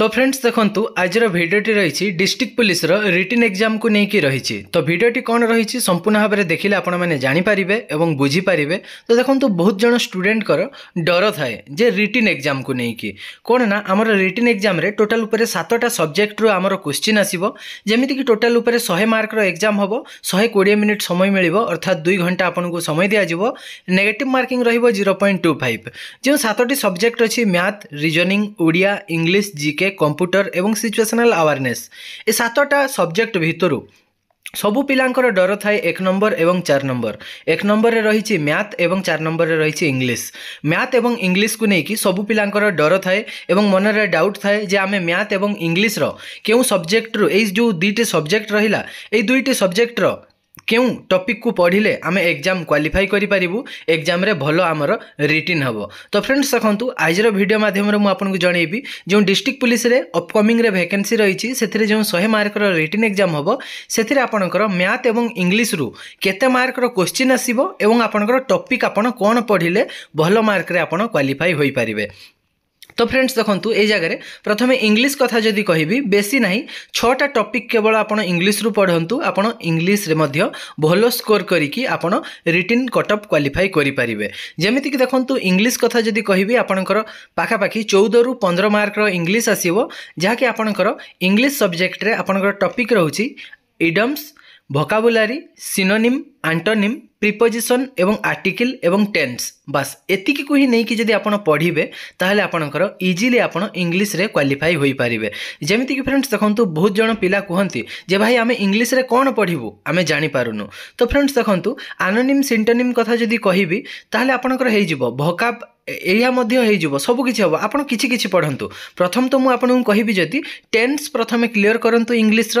তো ফ্রেন্ডস দেখন্তু আজর ভিডিওটি রয়েছে ডিস্ট্রিক্ট পুলিশর রিটিন এক্সামকে নিয়ে রয়েছে তো ভিডিওটি কোণ রয়েছে সম্পূর্ণ ভাবে দেখলে আপনার জাঁপারে এবং বুঝিপারে তো দেখন্তু বহুত জন স্টুডেন্টর ডর থাকে যে রিটিন এক্সামকে নিয়ে কোণ না আমার রিটিন এক্সামে টোটাল উপরে সাতটা সবজেক্টর আমার কোশ্চিন আসব যেমিকি টোটাল উপরে শহে মার্কর এক্সাম হব শহে কোড়িয়ে মিনিট সময় মিলব অর্থাৎ দুই ঘন্টা আপনার সময় দিয়াযিব নেগেটিভ মার্কিং রহব জিরো পয়েন্ট টু ফাইভ যে সাতটি সবজেক্ট অছি math reasoning Odia English GK GK computer ଏବଂ ସିଚୁଏସନାଲ୍ ଆୱାରନେସ୍ ଏ ସାତଟା ସବଜେକ୍ଟ ଭିତରୁ ସବୁ ପିଲାଙ୍କର ଡର ଥାଏ ଏକ ନମ୍ବର ଏବଂ ଚାରି ନମ୍ବର ଏକ ନମ୍ବରରେ ରହିଛି ମ୍ୟାଥ୍ ଏବଂ ଚାରି ନମ୍ବରରେ ରହିଛି ଇଂଲିଶ ମ୍ୟାଥ୍ ଏବଂ ଇଂଲିଶକୁ ନେଇକି ସବୁ ପିଲାଙ୍କର ଡର ଥାଏ ଏବଂ ମନରେ ଡାଉଟ୍ ଥାଏ ଯେ ଆମେ ମ୍ୟାଥ୍ ଏବଂ ଇଂଲିଶର କେଉଁ ସବଜେକ୍ଟରୁ ଏଇ ଯେଉଁ ଦୁଇଟି ସବଜେକ୍ଟ ରହିଲା ଏଇ ଦୁଇଟି ସବଜେକ୍ଟର କେଉଁ ଟପିକ୍କୁ ପଢ଼ିଲେ ଆମେ ଏକ୍ଜାମ୍ କ୍ୱାଲିଫାଇ କରିପାରିବୁ ଏକ୍ଜାମ୍ରେ ଭଲ ଆମର ରିଟିନ୍ ହେବ ତ ଫ୍ରେଣ୍ଡସ୍ ଦେଖନ୍ତୁ ଆଜିର ଭିଡ଼ିଓ ମାଧ୍ୟମରେ ମୁଁ ଆପଣଙ୍କୁ ଜଣେଇବି ଯେଉଁ ଡିଷ୍ଟ୍ରିକ୍ଟ ପୁଲିସରେ ଅପକମିଂରେ ଭ୍ୟାକେନ୍ସି ରହିଛି ସେଥିରେ ଯେଉଁ ଶହେ ମାର୍କର ରିଟିନ୍ ଏକ୍ଜାମ୍ ହେବ ସେଥିରେ ଆପଣଙ୍କର ମ୍ୟାଥ୍ ଏବଂ ଇଂଲିଶରୁ କେତେ ମାର୍କର କୋଶ୍ଚିନ୍ ଆସିବ ଏବଂ ଆପଣଙ୍କର ଟପିକ୍ ଆପଣ କ'ଣ ପଢ଼ିଲେ ଭଲ ମାର୍କରେ ଆପଣ କ୍ୱାଲିଫାଇ ହୋଇପାରିବେ তো ফ୍ରେଣ୍ଡସ୍ ଦେଖନ୍ତୁ ଏଇ ଜାଗାରେ ପ୍ରଥମେ ଇଂଲିଶ କଥା ଯଦି କହିବି ବେଶୀ ନାହିଁ ଛଅଟା ଟପିକ୍ କେବଳ ଆପଣ ଇଂଲିଶରୁ ପଢ଼ନ୍ତୁ ଆପଣ ଇଂଲିଶରେ ମଧ୍ୟ ଭଲ ସ୍କୋର କରିକି ଆପଣ ରିଟିନ୍ କଟଅଫ୍ କ୍ୱାଲିଫାଇ କରିପାରିବେ ଯେମିତିକି ଦେଖନ୍ତୁ ଇଂଲିଶ କଥା ଯଦି କହିବି ଆପଣଙ୍କର ପାଖାପାଖି ଚଉଦରୁ ପନ୍ଦର ମାର୍କର ଇଂଲିଶ ଆସିବ ଯାହାକି ଆପଣଙ୍କର ଇଂଲିଶ ସବଜେକ୍ଟରେ ଆପଣଙ୍କର ଟପିକ୍ ରହୁଛି idioms vocabulary synonym antonym preposition এবং আর্টিকেল এবং টেন্স বাস এতিকিকু হি নেইকি যদি আপনার পড়িবে তাহলে আপনার ইজিলি আপনার ইংলিশে কোয়ালিফাই হয়ে পারে কি ফ্রেন্ডস দেখুন বহু জন পিলা কুহতি যে ভাই আমি ইংলিশে কোণ পড়িবু আমি জাঁপারুনু তো ফ্রেন্ডস দেখুন আনোনিম সিন্টোনিম কথা যদি কহিবি তাহলে আপনার হয়ে যাব ভকাব ଏହା ମଧ୍ୟ ହେଇଯିବ ସବୁକିଛି ହେବ ଆପଣ କିଛି କିଛି ପଢ଼ନ୍ତୁ ପ୍ରଥମ ତ ମୁଁ ଆପଣଙ୍କୁ କହିବି ଯଦି ଟେନ୍ସ ପ୍ରଥମେ କ୍ଲିଅର୍ କରନ୍ତୁ ଇଂଲିଶର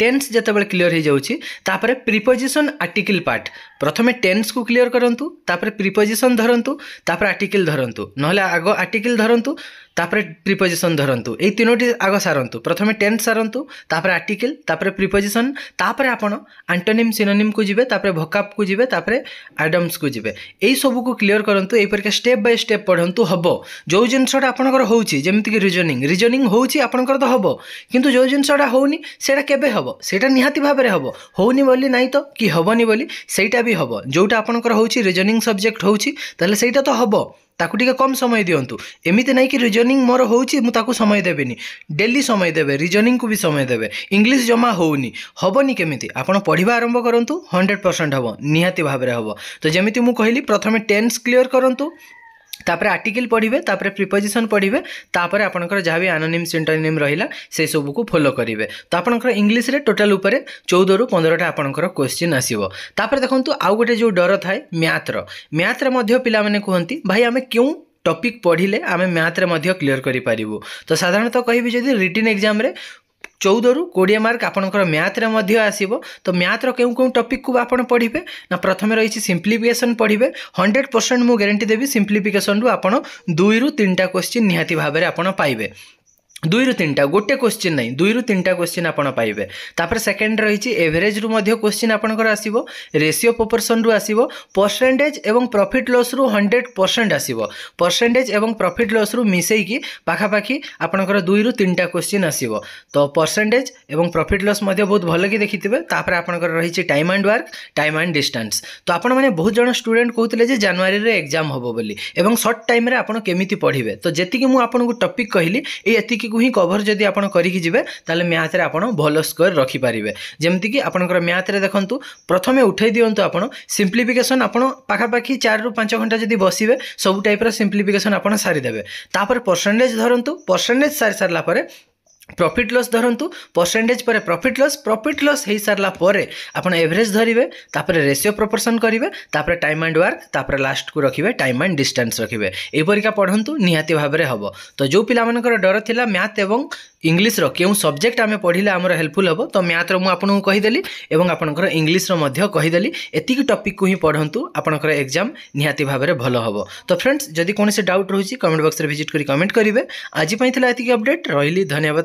টেন্স যেতবে ক্লিয়র হয়ে যাচ্ছি তাপরে প্রিপোজিশন আর্টিকল পার্ট প্রথমে টেন্সকু ক্লিয়র করতু তাপরে প্রিপোজিশন ধরতু তাপরে আর্টিকল ধরতু নহলে আগ আর্টিকল ধরতু তাপরে প্রিপোজিশন ধরন্তু এই তিনোটি আগ সারন্তু প্রথমে টেন্স সারন্তু তাপরে আর্টিকেল তাপরে প্রিপোজিশন তাপরে আপন আন্টোনিম সিনোনিমকু যাবে তাপরে ভকাপকু যাবে তাপরে আডমসকু যাবে এই সবুকু ক্লিয়ার করন্তু এইপরিকা স্টেপ বাই স্টেপ পড়ন্তু হব যে জিনিসটা আপনার হচ্ছে যেমিকি রিজনিং রিজনিং হচ্ছে আপনার তো হব কিন্তু যে জিনিসটা হোনি সেটা কেবে হব সেটা নিহাতি ভাবে হব হোনি বলি নাই তো কি হবনি বলি সেইটা বি হব যেটা আপনার হচ্ছে রিজনিং সবজেক্ট হচ্ছে তাহলে সেইটা তো হব ତାକୁ ଟିକେ କମ୍ ସମୟ ଦିଅନ୍ତୁ ଏମିତି ନାହିଁ କି ରିଜନିଂ ମୋର ହେଉଛି ମୁଁ ତାକୁ ସମୟ ଦେବିନି ଡେଲି ସମୟ ଦେବେ ରିଜନିଂକୁ ବି ସମୟ ଦେବେ ଇଂଲିଶ ଜମା ହେଉନି ହେବନି କେମିତି ଆପଣ ପଢ଼ିବା ଆରମ୍ଭ କରନ୍ତୁ ହଣ୍ଡ୍ରେଡ଼ ପରସେଣ୍ଟ ହେବ ନିହାତି ଭାବରେ ହେବ ତ ଯେମିତି ମୁଁ କହିଲି ପ୍ରଥମେ ଟେନ୍ସ କ୍ଲିଅର କରନ୍ତୁ তাপরে আর্টিকেল পড়বে তাপরে প্রিপোজিশন পড়বে তাপরে আপনার যা বি আনোনিম সিন্টোনিম রহিলা সেই সবুক ফলো করবে তো আপনার ইংলিশে টোটাল উপরে চৌদরু পনেরোটা আপনার কোশ্চিন আসব তাপরে দেখুন আউ গোটে যে ডর থাকে ম্যাথ্র ম্যাথ্রে পিলা মানে কুহতি ভাই আমি কেউ টপিক পড়লে আমি ম্যাথ্রে ক্লিয়ার করে পারু তো সাধারণত কবি যদি রিটিন এক্সামে ଚଉଦରୁ କୋଡ଼ିଏ ମାର୍କ ଆପଣଙ୍କର ମ୍ୟାଥ୍ରେ ମଧ୍ୟ ଆସିବ ତ ମ୍ୟାଥ୍ର କେଉଁ କେଉଁ ଟପିକ୍କୁ ଆପଣ ପଢ଼ିବେ ନା ପ୍ରଥମେ ରହିଛି ସିମ୍ପ୍ଲିଫିକେସନ୍ ପଢ଼ିବେ ହଣ୍ଡ୍ରେଡ଼ ପରସେଣ୍ଟ ମୁଁ ଗ୍ୟାରେଣ୍ଟି ଦେବି ସିମ୍ପ୍ଲିଫିକେସନ୍ରୁ ଆପଣ ଦୁଇରୁ ତିନିଟା କ୍ୱେଶ୍ଚିନ୍ ନିହାତି ଭାବରେ ଆପଣ ପାଇବେ দুইরু তিনটা গোটে কোশ্চিন নাই দুইরু তিনটা কোশ্চিন আপনার পাইবে তাপরে সেকেন্ড রয়েছে রু এভরেজ্রু কোশ্চিন আপনার আসব রেসিও রু আসব পরসেন্টেজ এবং প্রফিট লস রু হন্ড্রেড পরসেন্ট আসব পরসেন্টেজ এবং প্রফিট লস রু মিশাইকি পাখাপাখি আপনার দুইরু তিনটা কোশ্চিন আসব তো পরসেন্টেজ এবং প্রফিট লস মধ্যে বহুত ভালকি দেখিবে তাপরে আপনার রয়েছে time and work time and distance তো আপনার মানে বহু জন স্টুডেন্ট কুলে যে জানুয়ারি এক্সাম হব বলে এবং সর্ট টাইমে আপনার কমিটি পড়বে তো যেতিকি আপনার টপিক কহিলি এই এতিকি ଏତିକୁ ହିଁ କଭର୍ ଯଦି ଆପଣ କରିକି ଯିବେ ତାହେଲେ ମ୍ୟାଥ୍ରେ ଆପଣ ଭଲ ସ୍କୋର୍ ରଖିପାରିବେ ଯେମିତିକି ଆପଣଙ୍କର ମ୍ୟାଥ୍ରେ ଦେଖନ୍ତୁ ପ୍ରଥମେ ଉଠାଇ ଦିଅନ୍ତୁ ଆପଣ ସିମ୍ପ୍ଲିଫିକେସନ୍ ଆପଣ ପାଖାପାଖି ଚାରିରୁ ପାଞ୍ଚ ଘଣ୍ଟା ଯଦି ବସିବେ ସବୁ ଟାଇପ୍ର ସିମ୍ପ୍ଲିଫିକେସନ୍ ଆପଣ ସାରିଦେବେ ତାପରେ ପରସେଣ୍ଟେଜ୍ ଧରନ୍ତୁ ପରସେଣ୍ଟେଜ୍ ସାରି ସାରିଲା ପରେ প্রফিট লস ধরন্তু পরসেন্টেজ পরে প্রফিট লস প্রফিট লস হয়ে সারা পরে আপনার এভরেজ ধরবে তাপরে রেসিও প্রপোর্সন করবে তাপরে টাইম আন্ড ওয়ার্ক তাপরে লাস্টকু রাখবে টাইম আন্ড ডিস্টান্স রাখবে এই পরীক্ষা পড়ন্তু নিহতি ভাবে হব তো যে পিলামানকর ডর লা ম্যাথ এবং ইংলিশর কেউ সবজেক্ট আমি পড়লে আমার হেল্পফুল হব তো ম্যাথর মু আপনার কহিদেলি এবং আপনার ইংলিশর মধ্যে কহিদেলি এতিকি টপিক কু হি পড়ন্তু আপনার এক্সাম নিহতি ভাবে ভালো হব তো ফ্রেন্ডস যদি কোণী ডাউট রয়েছে কমেন্ট বক্সরে ভিজিট করে কমেন্ট করবে আজপাই এতিকি অপডেট রহলি ধন্যবাদ